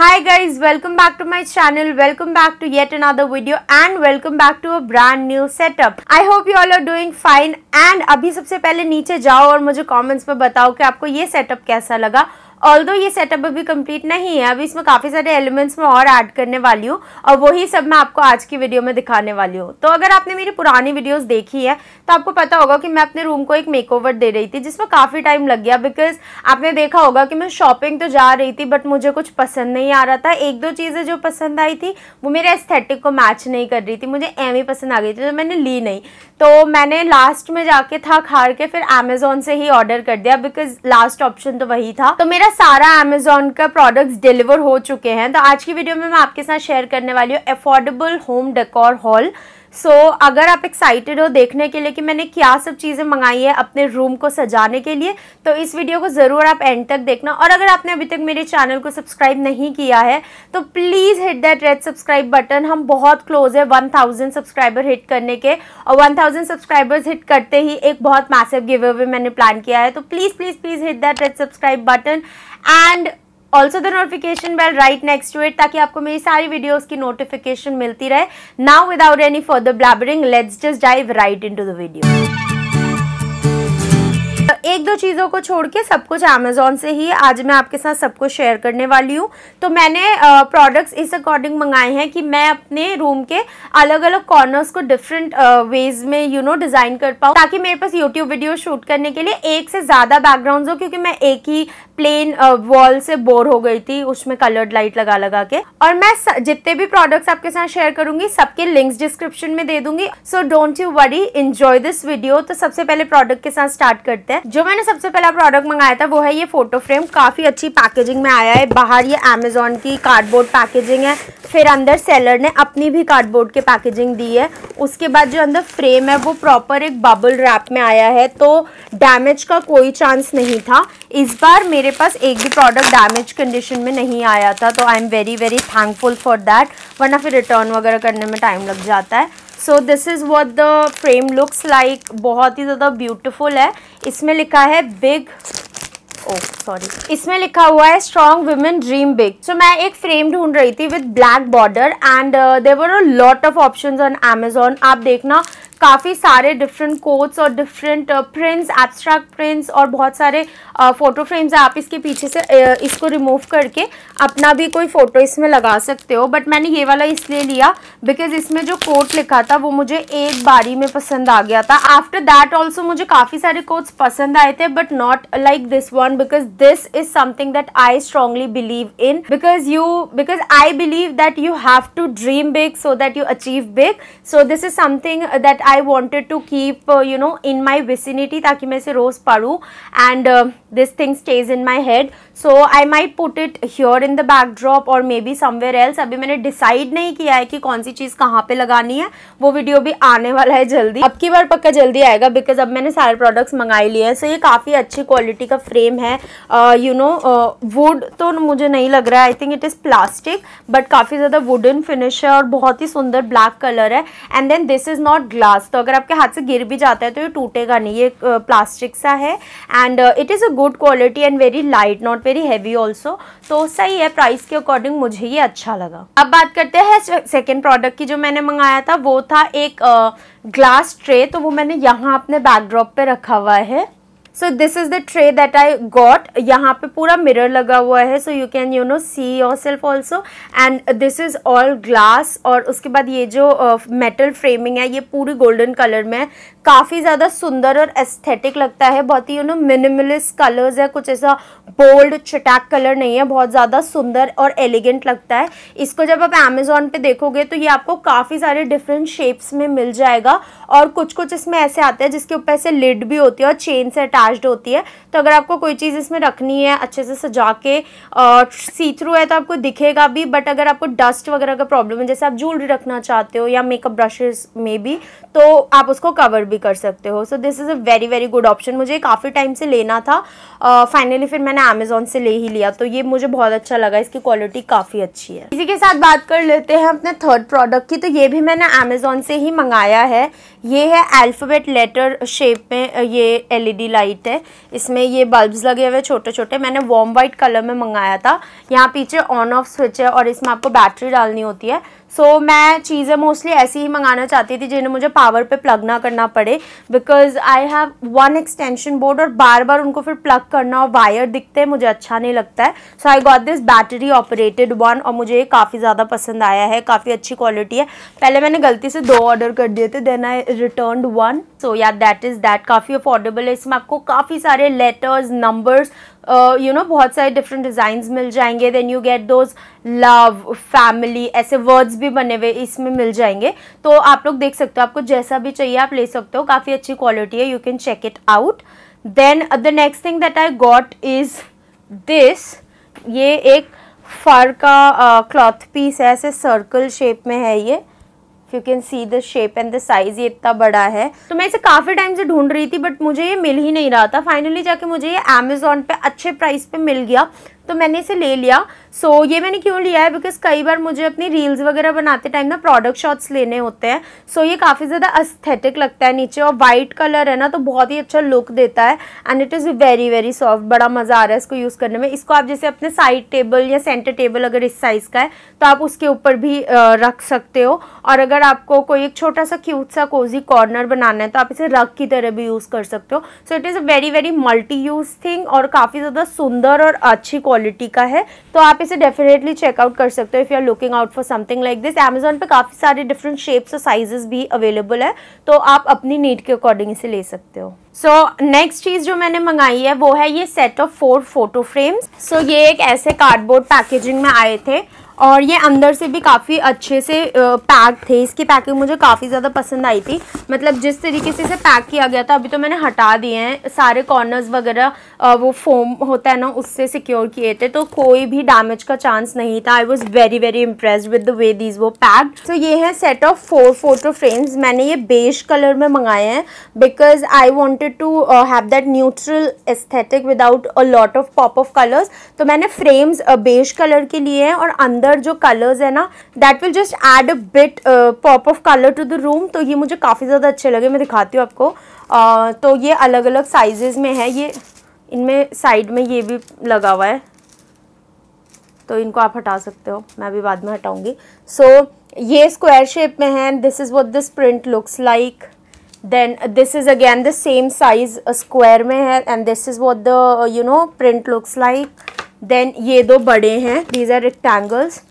hi guys welcome back to my channel welcome back to yet another video and welcome back to a brand new setup i hope you all are doing fine and अभी सबसे पहले नीचे जाओ और मुझे comments में बताओ कि आपको ये setup कैसा लगा ऑल ये सेटअप अभी कंप्लीट नहीं है अभी इसमें काफ़ी सारे एलिमेंट्स मैं और ऐड करने वाली हूँ और वही सब मैं आपको आज की वीडियो में दिखाने वाली हूँ तो अगर आपने मेरी पुरानी वीडियोस देखी है तो आपको पता होगा कि मैं अपने रूम को एक मेकओवर दे रही थी जिसमें काफ़ी टाइम लग गया बिकॉज आपने देखा होगा कि मैं शॉपिंग तो जा रही थी बट मुझे कुछ पसंद नहीं आ रहा था एक दो चीज़ें जो पसंद आई थी वो मेरे एस्थेटिक को मैच नहीं कर रही थी मुझे एम ही पसंद आ गई थी तो मैंने ली नहीं तो मैंने लास्ट में जाके था खार के फिर अमेजोन से ही ऑर्डर कर दिया बिकॉज लास्ट ऑप्शन तो वही था तो मेरा मेरा सारा अमेजोन का प्रोडक्ट्स डिलीवर हो चुके हैं तो आज की वीडियो में मैं आपके साथ शेयर करने वाली हूँ affordable home decor haul so so, अगर आप एक्साइटेड हो देखने के लिए कि मैंने क्या सब चीज़ें मंगाई है अपने रूम को सजाने के लिए तो इस वीडियो को ज़रूर आप एंड तक देखना और अगर आपने अभी तक मेरे चैनल को सब्सक्राइब नहीं किया है तो please hit that red subscribe button हम बहुत क्लोज है 1000 सब्सक्राइबर हिट करने के और 1000 सब्सक्राइबर्स हिट करते ही एक बहुत मैसेव गिव अवे मैंने प्लान किया है तो please please please hit that red subscribe button and also the notification bell right next to it ताकि आपको मेरी सारी वीडियोज की नोटिफिकेशन मिलती रहे now without any further blabbering let's just dive right into the video एक दो चीज़ों को छोड़ के सब कुछ अमेजोन से ही आज मैं आपके साथ सब कुछ शेयर करने वाली हूँ तो मैंने प्रोडक्ट्स इस अकॉर्डिंग मंगाए हैं कि मैं अपने रूम के अलग अलग कॉर्नर्स को डिफरेंट वेज में यू नो डिज़ाइन कर पाऊँ ताकि मेरे पास यूट्यूब वीडियो शूट करने के लिए एक से ज़्यादा बैकग्राउंड हो क्योंकि मैं एक ही प्लेन वॉल uh, से बोर हो गई थी उसमें कलर्ड लाइट लगा लगा के और मैं जितने भी प्रोडक्ट्स आपके साथ शेयर करूंगी सबके लिंक्स डिस्क्रिप्शन में दे दूंगी so don't you worry enjoy this video तो सबसे पहले प्रोडक्ट के साथ स्टार्ट करते हैं जो मैंने सबसे पहला प्रोडक्ट मंगाया था वो है ये फोटो फ्रेम काफी अच्छी पैकेजिंग में आया है बाहर ये अमेजोन की कार्डबोर्ड पैकेजिंग है फिर अंदर सेलर ने अपनी भी कार्डबोर्ड के पैकेजिंग दी है उसके बाद जो अंदर फ्रेम है वो प्रॉपर एक बबल रैप में आया है तो डैमेज का कोई चांस नहीं था इस बार मेरे मेरे पास एक भी प्रोडक्ट डैमेज कंडीशन में नहीं आया था तो I am very very thankful for that वरना फिर रिटर्न वगैरह करने में टाइम लग जाता है so this is what the frame looks like बहुत ही ज़्यादा ब्यूटिफुल है इसमें लिखा है बिग ओह सॉरी इसमें लिखा हुआ है strong women dream big so मैं एक फ्रेम ढूंढ रही थी with black border and there were a lot of option on Amazon आप देखना काफ़ी सारे डिफरेंट कोट्स और डिफरेंट प्रिंट्स एब्स्ट्रैक्ट प्रिंट्स और बहुत सारे फ़ोटो uh, फ्रेम्स हैं आप इसके पीछे से uh, इसको रिमूव करके अपना भी कोई फ़ोटो इसमें लगा सकते हो बट मैंने ये वाला इसलिए लिया बिकॉज इसमें जो कोट लिखा था वो मुझे एक बारी में पसंद आ गया था आफ्टर दैट ऑल्सो मुझे काफ़ी सारे कोट्स पसंद आए थे but not like this one because this is something that I strongly believe in because you because I believe that you have to dream big so that you achieve big so this is something that I wanted to keep you know in my vicinity ताकि मैं इसे रोज़ पढ़ूँ and this thing stays in my head so I might put it here in the backdrop or maybe somewhere else अभी मैंने decide नहीं किया है कि कौन सी चीज़ कहाँ पे लगानी है वो वीडियो भी आने वाला है जल्दी अब की बार पक्का जल्दी आएगा बिकॉज अब मैंने सारे प्रोडक्ट्स मंगाए लिए हैं सो ये काफ़ी अच्छी क्वालिटी का फ्रेम है यू नो वुड तो मुझे नहीं लग रहा है I think it is plastic but काफ़ी ज़्यादा वुडन फिनिश है और बहुत ही सुंदर ब्लैक कलर है and then this is not glass तो अगर आपके हाथ से गिर भी जाता है तो ये टूटेगा नहीं ये प्लास्टिक सा है and it is a good good quality and very light not very heavy also तो सही है प्राइस के अकॉर्डिंग मुझे ये अच्छा लगा अब बात करते हैं सेकेंड प्रोडक्ट की जो मैंने मंगाया था वो था एक ग्लास ट्रे तो वो मैंने यहाँ अपने बैकड्रॉप पे रखा हुआ है so this is the tray that I got यहाँ पे पूरा मिरर लगा हुआ है so you can you know see yourself also and this is all glass और उसके बाद ये जो मेटल uh, फ्रेमिंग है ये पूरी गोल्डन कलर में है काफ़ी ज़्यादा सुंदर और एस्थेटिक लगता है बहुत ही यू नो मिनिमलिस्ट कलर्स है कुछ ऐसा बोल्ड चटैक कलर नहीं है बहुत ज़्यादा सुंदर और एलिगेंट लगता है इसको जब आप अमेजोन पे देखोगे तो ये आपको काफ़ी सारे डिफरेंट शेप्स में मिल जाएगा और कुछ कुछ इसमें ऐसे आते हैं जिसके ऊपर ऐसे लिड भी होती है और चेन से अटैच मैच्ड होती है तो अगर आपको कोई चीज़ इसमें रखनी है अच्छे से सजा के सी थ्रू है तो आपको दिखेगा भी बट अगर आपको डस्ट वगैरह का प्रॉब्लम है जैसे आप ज्वेलरी रखना चाहते हो या मेकअप ब्रशेस में भी तो आप उसको कवर भी कर सकते हो so this is a very very good option मुझे काफ़ी टाइम से लेना था फाइनली uh, फिर मैंने अमेजोन से ले ही लिया तो ये मुझे बहुत अच्छा लगा इसकी क्वालिटी काफ़ी अच्छी है इसी के साथ बात कर लेते हैं अपने थर्ड प्रोडक्ट की तो ये भी मैंने अमेजोन से ही मंगाया है ये है अल्फ़ाबेट लेटर शेप में ये एलईडी लाइट है इसमें ये बल्ब्स लगे हुए छोटे छोटे मैंने वॉम वाइट कलर में मंगाया था यहाँ पीछे ऑन ऑफ स्विच है और इसमें आपको बैटरी डालनी होती है सो so, मैं चीज़ें मोस्टली ऐसी ही मंगाना चाहती थी जिन्हें मुझे पावर पे प्लग ना करना पड़े because I have one extension board और बार बार उनको फिर प्लग करना और वायर दिखते हैं मुझे अच्छा नहीं लगता है so I got this battery operated one और मुझे ये काफ़ी ज़्यादा पसंद आया है काफ़ी अच्छी क्वालिटी है पहले मैंने गलती से दो ऑर्डर कर दिए थे then I return one so या दैट इज़ दैट काफ़ी अफोर्डेबल है इसमें आपको काफ़ी सारे letters numbers you uh, know बहुत सारे डिफरेंट डिज़ाइंस मिल जाएंगे then you get those love family ऐसे वर्ड्स भी बने हुए इसमें मिल जाएंगे तो आप लोग देख सकते हो आपको जैसा भी चाहिए आप ले सकते हो काफ़ी अच्छी क्वालिटी है you can check it out then the next thing that I got is this ये एक फर का क्लॉथ uh, पीस है ऐसे सर्कल शेप में है ये if you can see the shape and the size ये इतना बड़ा है तो मैं इसे काफ़ी टाइम से ढूंढ रही थी बट मुझे ये मिल ही नहीं रहा था फाइनली जाके मुझे ये अमेजोन पे अच्छे प्राइस पे मिल गया तो मैंने इसे ले लिया सो so, ये मैंने क्यों लिया है बिकॉज कई बार मुझे अपनी रील्स वगैरह बनाते टाइम ना प्रोडक्ट शॉट्स लेने होते हैं सो so, ये काफ़ी ज़्यादा अस्थेटिक लगता है नीचे और वाइट कलर है ना तो बहुत ही अच्छा लुक देता है and it is very very soft बड़ा मज़ा आ रहा है इसको यूज़ करने में इसको आप जैसे अपने साइड टेबल या सेंटर टेबल अगर इस साइज़ का है तो आप उसके ऊपर भी रख सकते हो और अगर आपको कोई एक छोटा सा क्यूट सा कोजी कॉर्नर बनाना है तो आप इसे रख की तरह भी यूज़ कर सकते हो so it is a very very multi use thing और काफ़ी ज़्यादा सुंदर और अच्छी क्वालिटी का है तो आप इसे डेफिनेटली चेकआउट कर सकते हो if you are looking out for something like this Amazon पे काफ़ी सारे डिफरेंट शेप्स और साइजेस भी अवेलेबल है तो आप अपनी नीड के अकॉर्डिंग इसे ले सकते हो सो नेक्स्ट चीज़ जो मैंने मंगाई है वो है ये set of four photo frames so ये एक ऐसे कार्डबोर्ड पैकेजिंग में आए थे और ये अंदर से भी काफ़ी अच्छे से पैक थे इसकी पैकिंग मुझे काफ़ी ज़्यादा पसंद आई थी मतलब जिस तरीके से इसे पैक किया गया था अभी तो मैंने हटा दिए हैं सारे कॉर्नर्स वगैरह वो फोम होता है ना उससे सिक्योर किए थे तो कोई भी डैमेज का चांस नहीं था I was very very impress with the way these वो पैक तो ये है set of four photo frames मैंने ये बेज कलर में मंगाए हैं because I wanted to have that neutral aesthetic without a lot of pop of colours तो मैंने फ्रेम्स बेज कलर के लिए हैं और अंदर अंदर जो कलर्स है ना that will just add a bit pop of colour to the room तो ये मुझे काफ़ी ज़्यादा अच्छे लगे मैं दिखाती हूँ आपको uh, तो ये अलग अलग साइजेज़ में है ये इनमें साइड में ये भी लगा हुआ है तो इनको आप हटा सकते हो मैं भी बाद में हटाऊंगी सो so, ये स्क्वायर शेप में है this is what this print looks like then this is again the same size square में है and this is what the you know print looks like then ये दो बड़े हैं these are rectangles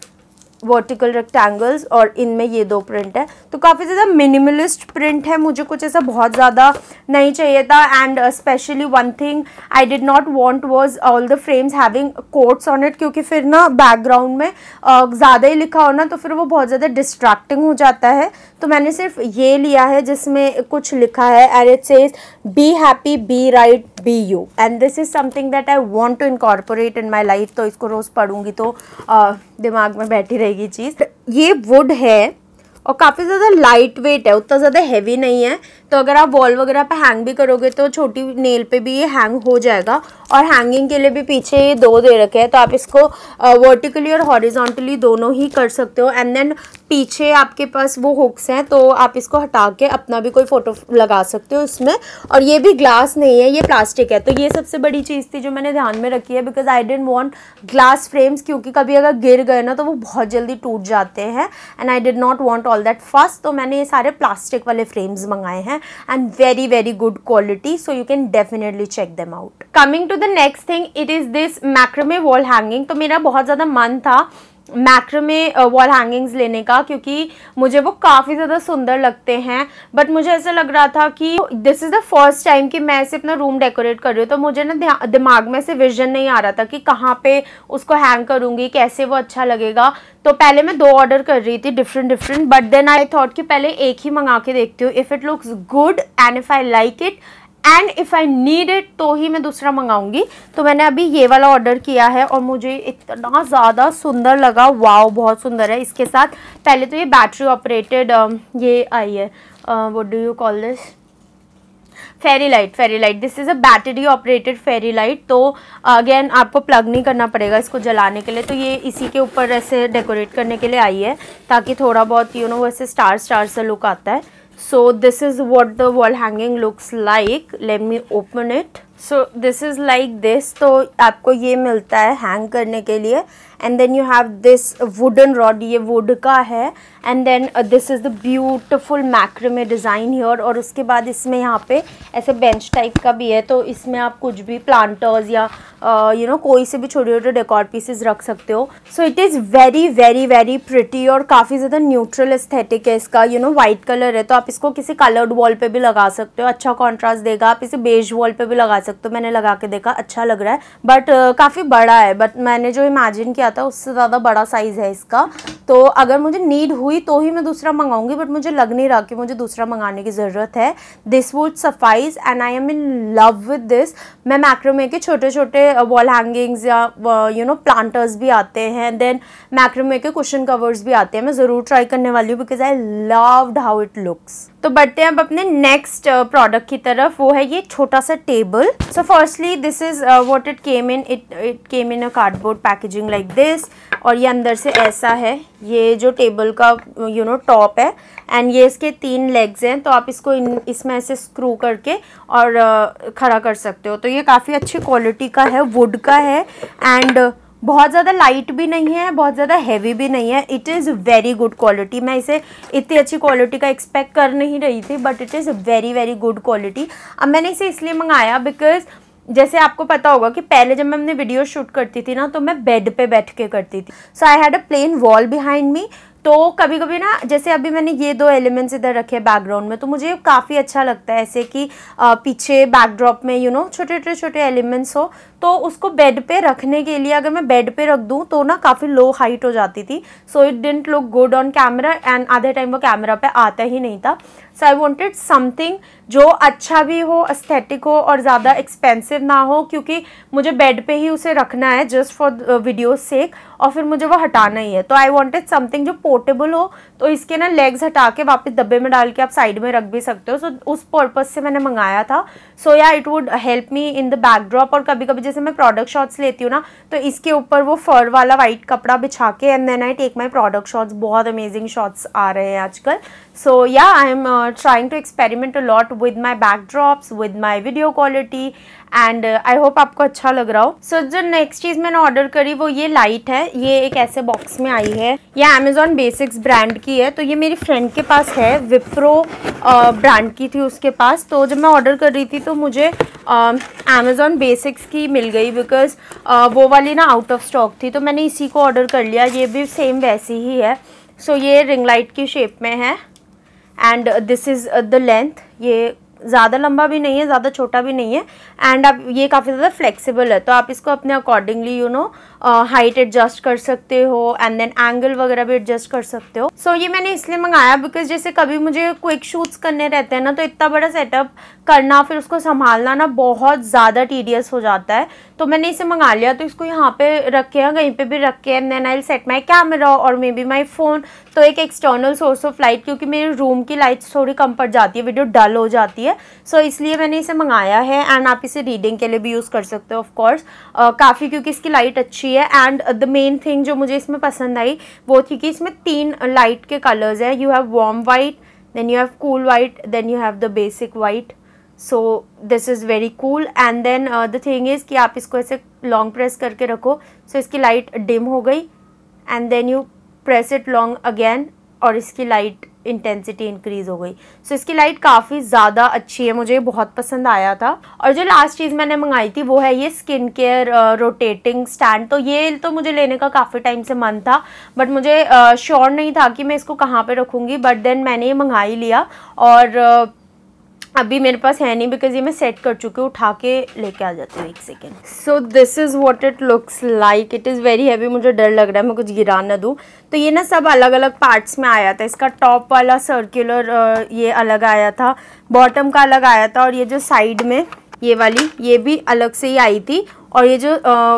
vertical rectangles और इनमें ये दो प्रिंट है तो काफ़ी ज़्यादा मिनिमलिस्ट प्रिंट है मुझे कुछ ऐसा बहुत ज़्यादा नहीं चाहिए था and specially one thing I did not want was all the frames having quotes on it क्योंकि फिर ना बैकग्राउंड में uh, ज़्यादा ही लिखा हो ना तो फिर वो बहुत ज़्यादा डिस्ट्रैक्टिंग हो जाता है तो मैंने सिर्फ ये लिया है जिसमें कुछ लिखा है and it says be happy be right be you and this is something that I want to incorporate in my life तो इसको रोज़ पढ़ूंगी तो आ, दिमाग में बैठी रहेगी चीज़ ये वुड है और काफ़ी ज़्यादा लाइट वेट है उतना ज़्यादा हैवी नहीं है तो अगर आप वॉल वगैरह पे हैंग भी करोगे तो छोटी नेल पे भी ये हैंग हो जाएगा और हैंगिंग के लिए भी पीछे ये दो दे रखे हैं तो आप इसको वर्टिकली और हॉरिजॉन्टली दोनों ही कर सकते हो एंड देन पीछे आपके पास वो हुक्स हैं तो आप इसको हटा के अपना भी कोई फ़ोटो लगा सकते हो उसमें और ये भी ग्लास नहीं है ये प्लास्टिक है तो ये सबसे बड़ी चीज़ थी जो मैंने ध्यान में रखी है because I don't want glass frames क्योंकि कभी अगर गिर गए ना तो वो बहुत जल्दी टूट जाते हैं and I did not want all that first तो मैंने ये सारे प्लास्टिक वाले फ्रेम्स मंगाए हैं and very very good quality so you can definitely check them out coming to the next thing it is this macrame wall hanging तो मेरा बहुत ज़्यादा मन मैक्रमे वॉल हैंगिंग्स लेने का क्योंकि मुझे वो काफ़ी ज़्यादा सुंदर लगते हैं बट मुझे ऐसा लग रहा था कि this is the first time कि मैं ऐसे अपना रूम डेकोरेट कर रही हूँ तो मुझे ना दिमाग में से विजन नहीं आ रहा था कि कहाँ पे उसको हैंग करूँगी कैसे वो अच्छा लगेगा तो पहले मैं दो ऑर्डर कर रही थी different different but then I thought कि पहले एक ही मंगा के देखती हूँ if it looks good and if I like it and if I need it तो ही मैं दूसरा मंगाऊंगी तो मैंने अभी ये वाला ऑर्डर किया है और मुझे इतना ज़्यादा सुंदर लगा वाओ बहुत सुंदर है इसके साथ पहले तो ये बैटरी ऑपरेटेड um, ये आई है what do you call this fairy light fairy light this is a battery operated fairy light तो अगेन आपको प्लग नहीं करना पड़ेगा इसको जलाने के लिए तो ये इसी के ऊपर ऐसे डेकोरेट करने के लिए आई है ताकि थोड़ा बहुत यू नो वैसे स्टार स्टार से लुक आता है so this is what the wall hanging looks like let me open it so this is like this तो आपको ये मिलता है hang करने के लिए and then you have this wooden rod ये wood का है and then this is the beautiful में डिज़ाइन ही और उसके बाद इसमें यहाँ पे ऐसे बेंच टाइप का भी है तो इसमें आप कुछ भी प्लांटर्स या you uh, know you know, कोई से भी छोटे छोटे डेकोर पीसेज रख सकते हो so it is very very very pretty और काफ़ी ज़्यादा न्यूट्रल एस्थेटिक है इसका यू नो वाइट कलर है तो आप इसको किसी कलर्ड वॉल पे भी लगा सकते हो अच्छा कॉन्ट्रास्ट देगा आप इसे बेज वॉल पे भी लगा सकते हो मैंने लगा के देखा अच्छा लग रहा है बट uh, काफ़ी बड़ा है बट मैंने जो इमेजिन किया था उससे ज़्यादा बड़ा साइज़ है इसका तो अगर मुझे नीड हुई होगी तो ही मैं दूसरा मंगाऊंगी बट मुझे लग नहीं रहा कि मुझे दूसरा मंगाने की ज़रूरत है this would suffice and I am in love with this मैं मैक्रोमे के छोटे छोटे वॉल हैंगिंग्स या यू नो प्लांटर्स भी आते हैं देन मैक्रोमे के कुशन कवर्स भी आते हैं मैं ज़रूर ट्राई करने वाली हूँ because I love how it looks तो बढ़ते हैं अब अपने नेक्स्ट प्रोडक्ट uh, की तरफ वो है ये छोटा सा table so firstly this is what it came in it it came in a cardboard packaging like this और ये अंदर से ऐसा है ये जो टेबल का यू नो टॉप है एंड ये इसके तीन लेग्स हैं तो आप इसको इन इसमें ऐसे स्क्रू करके और uh, खड़ा कर सकते हो तो ये काफ़ी अच्छी क्वालिटी का है वुड का है एंड बहुत ज़्यादा लाइट भी नहीं है बहुत ज़्यादा हैवी भी नहीं है it is very good quality मैं इसे इतनी अच्छी क्वालिटी का एक्सपेक्ट कर नहीं रही थी but it is very very good quality अब मैंने इसे इसलिए मंगाया बिकॉज़ जैसे आपको पता होगा कि पहले जब मैं अपने वीडियो शूट करती थी ना तो मैं बेड पे बैठ के करती थी so I had a plain wall behind me तो कभी कभी ना जैसे अभी मैंने ये दो एलिमेंट्स इधर रखे बैकग्राउंड में तो मुझे काफ़ी अच्छा लगता है ऐसे कि पीछे बैकड्रॉप में यू नो छोटे छोटे छोटे एलिमेंट्स हो तो उसको बेड पे रखने के लिए अगर मैं बेड पे रख दूँ तो ना काफ़ी लो हाइट हो जाती थी so it don't look good on camera and आधे टाइम वो कैमरा पे आता ही नहीं था सो आई वॉन्टेड समथिंग जो अच्छा भी हो अस्थेटिक हो और ज़्यादा एक्सपेंसिव ना हो क्योंकि मुझे बेड पे ही उसे रखना है जस्ट फॉर वीडियो सेक और फिर मुझे वो हटाना ही है तो आई वॉन्टेड समथिंग जो पोर्टेबल हो तो इसके ना लेग्स हटा के वापस डब्बे में डाल के आप साइड में रख भी सकते हो सो so, उस पर्पज़ से मैंने मंगाया था so yeah it would help me in the backdrop और कभी कभी जैसे मैं प्रोडक्ट शॉट्स लेती हूँ ना तो इसके ऊपर वो फर वाला वाइट कपड़ा बिछा के and then I take my product shots बहुत अमेजिंग शॉट्स आ रहे हैं आजकल so yeah i am uh, trying to experiment a lot with my backdrops with my video quality and I hope आपको अच्छा लग रहा हो सो so, जो नेक्स्ट चीज़ मैंने ऑर्डर करी वो ये लाइट है ये एक ऐसे बॉक्स में आई है ये अमेजोन बेसिक्स ब्रांड की है तो ये मेरी फ्रेंड के पास है विप्रो ब्रांड uh, की थी उसके पास तो जब मैं ऑर्डर कर रही थी तो मुझे अमेजोन um, बेसिक्स की मिल गई बिकॉज uh, वो वाली ना आउट ऑफ स्टॉक थी तो मैंने इसी को ऑर्डर कर लिया ये भी सेम वैसी ही है सो so, ये रिंग लाइट की शेप में है and this is the length ये ज़्यादा लंबा भी नहीं है ज़्यादा छोटा भी नहीं है एंड आप ये काफ़ी ज़्यादा फ्लेक्सिबल है तो आप इसको अपने accordingly you know height adjust कर सकते हो एंड देन एंगल वगैरह भी एडजस्ट कर सकते हो सो so, ये मैंने इसलिए मंगाया बिकॉज जैसे कभी मुझे क्विक शूट्स करने रहते हैं ना तो इतना बड़ा सेटअप करना फिर उसको संभालना ना बहुत ज़्यादा टीडियस हो जाता है तो मैंने इसे मंगा लिया तो इसको यहाँ पे रखे हैं कहीं पे भी रखे हैं then I set my camera और मे बी माई फ़ोन तो एक एक्सटर्नल सोर्स ऑफ लाइट क्योंकि मेरे रूम की लाइट्स थोड़ी कम पड़ जाती है वीडियो डल हो जाती है सो so, इसलिए मैंने इसे मंगाया है एंड आप इसे रीडिंग के लिए भी यूज़ कर सकते हो ऑफकोर्स काफ़ी क्योंकि इसकी लाइट अच्छी है एंड द मेन थिंग जो मुझे इसमें पसंद आई वो थी कि इसमें तीन लाइट के कलर्स हैं you have warm white then you have cool white then you have the basic white so this is very cool and then the thing is कि आप इसको ऐसे लॉन्ग प्रेस करके रखो सो so इसकी light dim हो गई and then you press it long again और इसकी लाइट इंटेंसिटी इंक्रीज़ हो गई सो so, इसकी लाइट काफ़ी ज़्यादा अच्छी है मुझे बहुत पसंद आया था और जो लास्ट चीज़ मैंने मंगाई थी वो है ये स्किन केयर रोटेटिंग स्टैंड तो ये तो मुझे लेने का काफ़ी टाइम से मन था बट मुझे श्योर uh, sure नहीं था कि मैं इसको कहाँ पे रखूँगी बट देन मैंने ये मंगाई लिया और uh, अभी मेरे पास है नहीं बिकॉज ये मैं सेट कर चुकी हूँ उठा के लेके आ जाती हूँ एक second so this is what it looks like it is very heavy मुझे डर लग रहा है मैं कुछ गिरा ना दूँ तो ये ना सब अलग अलग पार्ट्स में आया था इसका टॉप वाला सर्कुलर ये अलग आया था बॉटम का अलग आया था और ये जो साइड में ये वाली ये भी अलग से ही आई थी और ये जो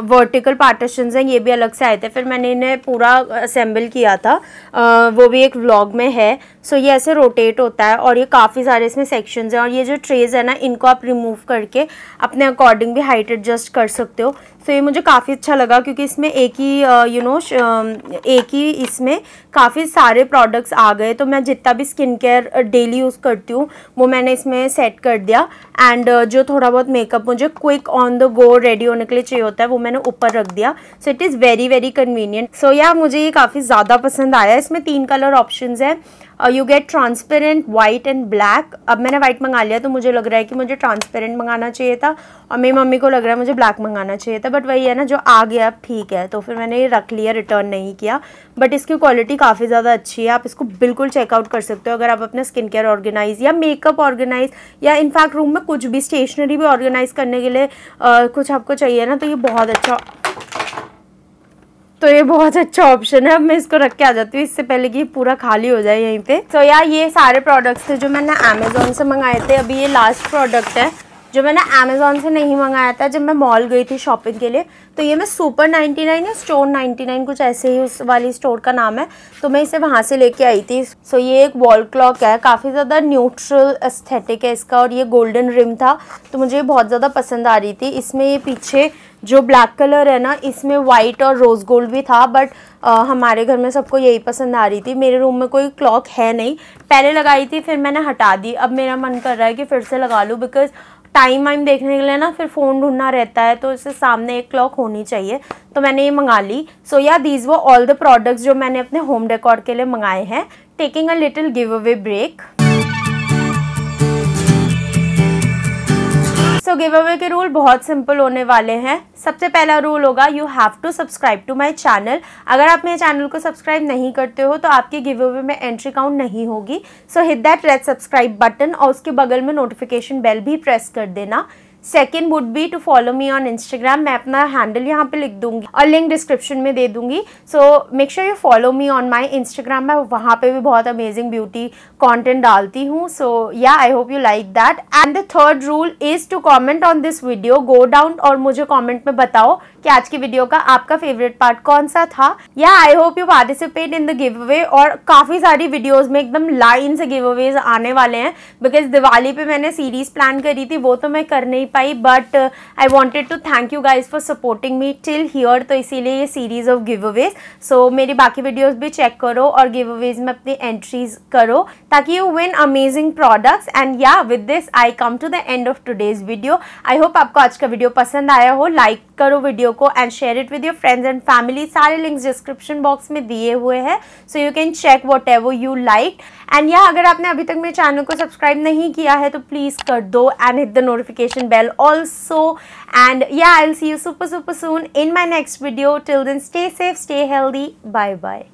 वर्टिकल पार्टीशन हैं ये भी अलग से आए थे फिर मैंने इन्हें पूरा असेंबल किया था आ, वो भी एक व्लॉग में है सो ये ऐसे रोटेट होता है और ये काफ़ी सारे इसमें सेक्शंस हैं और ये जो ट्रेज है ना इनको आप रिमूव करके अपने अकॉर्डिंग भी हाइट एडजस्ट कर सकते हो सो ये मुझे काफ़ी अच्छा लगा क्योंकि इसमें एक ही यू नो एक ही इसमें काफ़ी सारे प्रोडक्ट्स आ गए तो मैं जितना भी स्किन केयर डेली यूज़ करती हूँ वो मैंने इसमें सेट कर दिया एंड जो थोड़ा बहुत मेकअप मुझे quick on the go ready होने के लिए चाहिए होता है वो मैंने ऊपर रख दिया so it is very very convenient so yeah मुझे ये काफ़ी ज़्यादा पसंद आया इसमें तीन कलर ऑप्शन है you get transparent white and black अब मैंने व्हाइट मंगा लिया तो मुझे लग रहा है कि मुझे ट्रांसपेरेंट मंगाना चाहिए था और मेरी मम्मी को लग रहा है मुझे ब्लैक मंगाना चाहिए था बट वही है ना जो आ गया अब ठीक है तो फिर मैंने ये रख लिया रिटर्न नहीं किया बट इसकी क्वालिटी काफ़ी ज़्यादा अच्छी है आप इसको बिल्कुल चेकआउट कर सकते हो अगर आप अपना स्किन केयर ऑर्गेनाइज या मेकअप ऑर्गेनाइज या इनफैक्ट रूम में कुछ भी स्टेशनरी भी ऑर्गेनाइज करने के लिए आ, कुछ आपको चाहिए ना तो ये बहुत अच्छा तो ये बहुत अच्छा ऑप्शन है अब मैं इसको रख के आ जाती हूँ इससे पहले कि पूरा खाली हो जाए यहीं पे तो so, यार ये सारे प्रोडक्ट्स थे जो मैंने अमेजोन से मंगाए थे अभी ये लास्ट प्रोडक्ट है जो मैंने अमेज़ोन से नहीं मंगाया था जब मैं मॉल गई थी शॉपिंग के लिए तो ये मैं सुपर 99 या स्टोर 99 कुछ ऐसे ही उस वाली स्टोर का नाम है तो मैं इसे वहाँ से लेके आई थी सो ये एक वॉल क्लॉक है काफ़ी ज़्यादा न्यूट्रल एस्थेटिक है इसका और ये गोल्डन रिम था तो मुझे बहुत ज़्यादा पसंद आ रही थी इसमें ये पीछे जो ब्लैक कलर है ना इसमें वाइट और रोज़ गोल्ड भी था बट आ, हमारे घर में सबको यही पसंद आ रही थी मेरे रूम में कोई क्लॉक है नहीं पहले लगाई थी फिर मैंने हटा दी अब मेरा मन कर रहा है कि फिर से लगा लूँ बिकॉज़ टाइम वाइम देखने के लिए ना फिर फ़ोन ढूंढना रहता है तो इससे सामने एक क्लॉक होनी चाहिए तो मैंने ये मंगा ली सो या दीज वो ऑल द प्रोडक्ट्स जो मैंने अपने होम डेकोर के लिए मंगाए हैं taking a little giveaway break so giveaway के रूल बहुत सिंपल होने वाले हैं सबसे पहला रूल होगा you have to subscribe to my channel अगर आप मेरे चैनल को सब्सक्राइब नहीं करते हो तो आपके गिव अवे में एंट्री काउंट नहीं होगी so hit that red subscribe button और उसके बगल में नोटिफिकेशन बेल भी प्रेस कर देना second would be to follow me on Instagram मैं अपना हैंडल यहाँ पे लिख दूंगी और लिंक डिस्क्रिप्शन में दे दूंगी so make sure you follow me on my Instagram मैं वहाँ पे भी बहुत अमेजिंग ब्यूटी कॉन्टेंट डालती हूँ so yeah I hope you like that and the third rule is to comment on this video go down और मुझे comment में बताओ कि आज की वीडियो का आपका फेवरेट पार्ट कौन सा था yeah I hope you participate in the giveaway और काफ़ी सारी वीडियोज़ में एकदम लाइन से गिव अवेज आने वाले हैं बिकॉज दिवाली पे मैंने सीरीज़ प्लान करी थी वो तो मैं कर नहीं पाई but I wanted to thank you guys for supporting me till here तो इसीलिए ये series of giveaways so मेरी बाकी वीडियोज़ भी चेक करो और गिव अवेज में अपनी एंट्रीज करो ताकि you win amazing products and yeah with this I come to the end of today's video I hope आपको आज का वीडियो पसंद आया हो लाइक करो वीडियो को and share it with your friends and family सारे लिंक्स डिस्क्रिप्शन बॉक्स में दिए हुए हैं so you can check whatever you like and yeah अगर आपने अभी तक मेरे चैनल को सब्सक्राइब नहीं किया है तो प्लीज़ कर दो and hit the notification bell also and yeah I see you super super soon in my next video till then stay safe stay healthy bye bye